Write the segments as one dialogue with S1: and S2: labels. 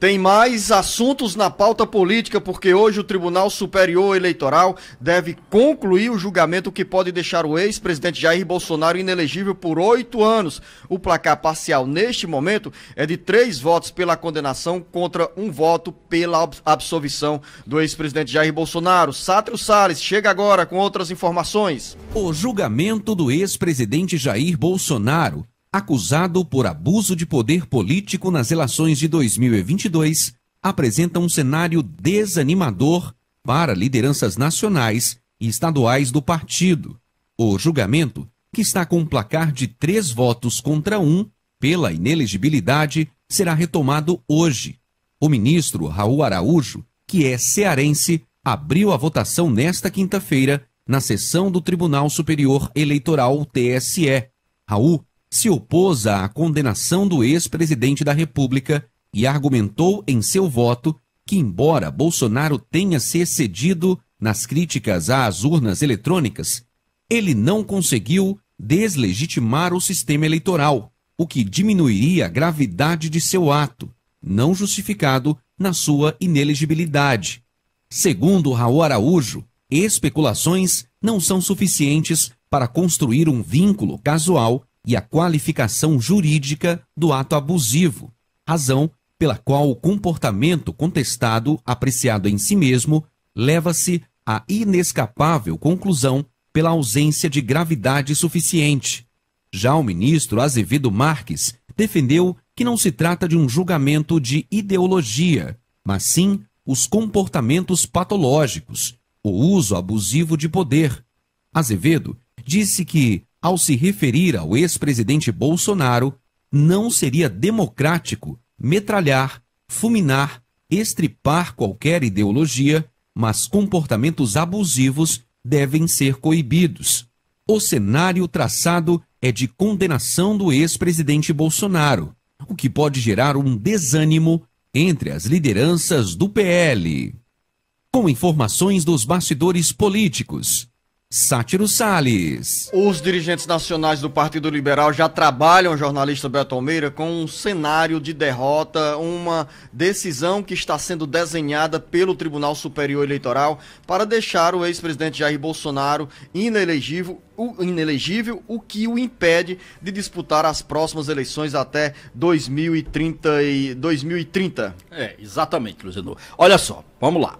S1: Tem mais assuntos na pauta política, porque hoje o Tribunal Superior Eleitoral deve concluir o julgamento que pode deixar o ex-presidente Jair Bolsonaro inelegível por oito anos. O placar parcial neste momento é de três votos pela condenação contra um voto pela absolvição do ex-presidente Jair Bolsonaro. Sátrio Salles chega agora com outras informações.
S2: O julgamento do ex-presidente Jair Bolsonaro acusado por abuso de poder político nas eleições de 2022, apresenta um cenário desanimador para lideranças nacionais e estaduais do partido. O julgamento, que está com um placar de três votos contra um pela inelegibilidade, será retomado hoje. O ministro Raul Araújo, que é cearense, abriu a votação nesta quinta-feira na sessão do Tribunal Superior Eleitoral TSE. Raul se opôs à condenação do ex-presidente da República e argumentou em seu voto que, embora Bolsonaro tenha se excedido nas críticas às urnas eletrônicas, ele não conseguiu deslegitimar o sistema eleitoral, o que diminuiria a gravidade de seu ato, não justificado na sua inelegibilidade. Segundo Raul Araújo, especulações não são suficientes para construir um vínculo casual e a qualificação jurídica do ato abusivo, razão pela qual o comportamento contestado, apreciado em si mesmo, leva-se à inescapável conclusão pela ausência de gravidade suficiente. Já o ministro Azevedo Marques defendeu que não se trata de um julgamento de ideologia, mas sim os comportamentos patológicos, o uso abusivo de poder. Azevedo disse que ao se referir ao ex-presidente Bolsonaro, não seria democrático metralhar, fulminar, estripar qualquer ideologia, mas comportamentos abusivos devem ser coibidos. O cenário traçado é de condenação do ex-presidente Bolsonaro, o que pode gerar um desânimo entre as lideranças do PL. Com informações dos bastidores políticos, Sátiro Sales.
S1: Os dirigentes nacionais do Partido Liberal já trabalham, jornalista Beto Almeida, com um cenário de derrota, uma decisão que está sendo desenhada pelo Tribunal Superior Eleitoral para deixar o ex-presidente Jair Bolsonaro inelegível, o inelegível, o que o impede de disputar as próximas eleições até 2030. E 2030.
S3: É, exatamente, Luziano. Olha só, vamos lá.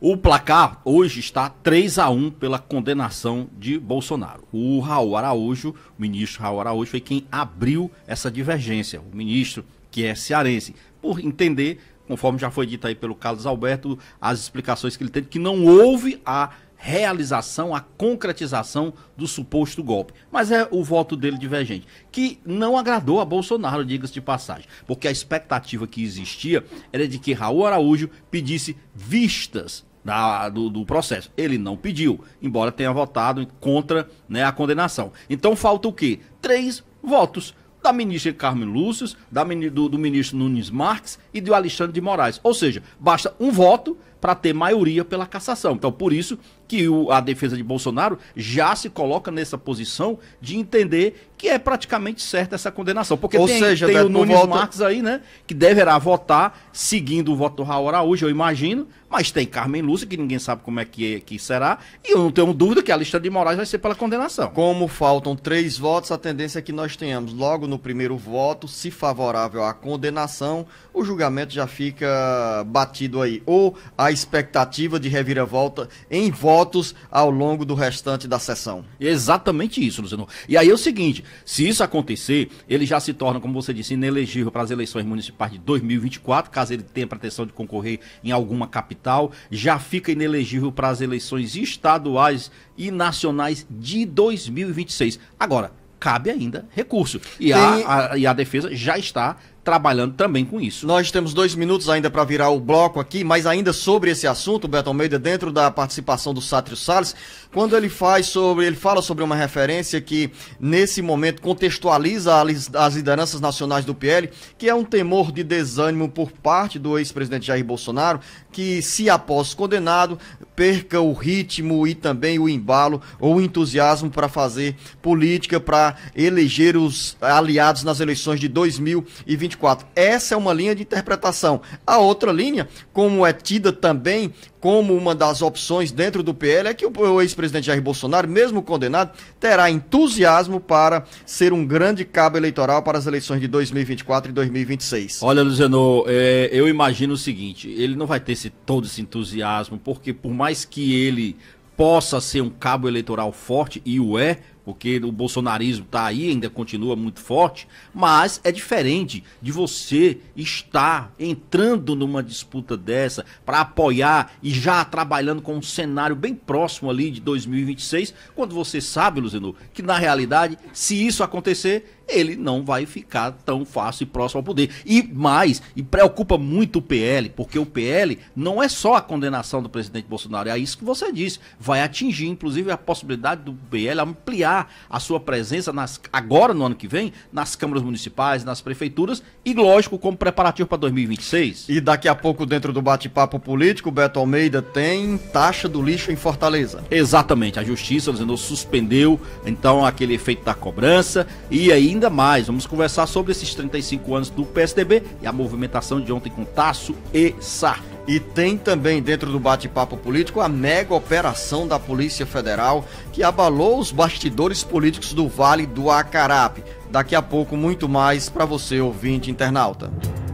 S3: O placar hoje está 3 a 1 pela condenação de Bolsonaro. O Raul Araújo, o ministro Raul Araújo, foi quem abriu essa divergência. O ministro, que é cearense, por entender, conforme já foi dito aí pelo Carlos Alberto, as explicações que ele teve, que não houve a realização, a concretização do suposto golpe. Mas é o voto dele divergente, que não agradou a Bolsonaro, diga-se de passagem, porque a expectativa que existia era de que Raul Araújo pedisse vistas da, do, do, processo. Ele não pediu, embora tenha votado contra né, a condenação. Então falta o quê? Três votos da ministra Carmen Lúcius, da, do, do ministro Nunes Marques e do Alexandre de Moraes. Ou seja, basta um voto para ter maioria pela cassação. Então, por isso que o, a defesa de Bolsonaro já se coloca nessa posição de entender que é praticamente certa essa condenação. Porque Ou tem, seja, tem o Nunes voto... Marques aí, né, que deverá votar seguindo o voto do Raul Araújo, eu imagino, mas tem Carmen Lúcia, que ninguém sabe como é que, é, que será, e eu não tenho dúvida que a lista de Moraes vai ser pela condenação. Como faltam três votos, a tendência é que
S1: nós tenhamos logo no primeiro voto, se favorável à condenação, o julgamento já fica batido aí. Ou a a expectativa de reviravolta em votos
S3: ao longo do restante da sessão. Exatamente isso, Luciano. E aí é o seguinte: se isso acontecer, ele já se torna, como você disse, inelegível para as eleições municipais de 2024, caso ele tenha pretensão de concorrer em alguma capital, já fica inelegível para as eleições estaduais e nacionais de 2026. Agora, cabe ainda recurso. E, Tem... a, a, e a defesa já está trabalhando também com isso. Nós temos dois minutos
S1: ainda para virar o bloco aqui, mas ainda sobre esse assunto, Beto Almeida, dentro da participação do Sátrio Salles, quando ele faz sobre, ele fala sobre uma referência que nesse momento contextualiza as lideranças nacionais do PL, que é um temor de desânimo por parte do ex-presidente Jair Bolsonaro, que se após condenado, perca o ritmo e também o embalo ou o entusiasmo para fazer política, para eleger os aliados nas eleições de 2024. Essa é uma linha de interpretação. A outra linha, como é tida também como uma das opções dentro do PL, é que o ex-presidente Jair Bolsonaro, mesmo condenado, terá entusiasmo para ser um grande cabo eleitoral para as eleições de 2024 e 2026.
S3: Olha, Luiz é, eu imagino o seguinte: ele não vai ter esse, todo esse entusiasmo, porque por mais que ele possa ser um cabo eleitoral forte, e o é, porque o bolsonarismo está aí, ainda continua muito forte, mas é diferente de você estar entrando numa disputa dessa para apoiar e já trabalhando com um cenário bem próximo ali de 2026, quando você sabe, Luzeno, que na realidade, se isso acontecer, ele não vai ficar tão fácil e próximo ao poder. E mais, e preocupa muito o PL, porque o PL não é só a condenação do presidente Bolsonaro, é isso que você disse, vai atingir inclusive a possibilidade do PL ampliar ampliar a sua presença nas, agora no ano que vem nas câmaras municipais, nas prefeituras e, lógico, como preparativo para 2026. E daqui a pouco, dentro do bate-papo político, Beto Almeida tem taxa do lixo em Fortaleza. Exatamente, a justiça dizendo, suspendeu então aquele efeito da cobrança e ainda mais. Vamos conversar sobre esses 35 anos do PSDB e a movimentação de ontem com Tasso e Sarto. E tem também dentro do bate-papo político a mega operação da
S1: Polícia Federal que abalou os bastidores políticos do Vale do Acarape. Daqui a pouco muito mais para você ouvinte internauta.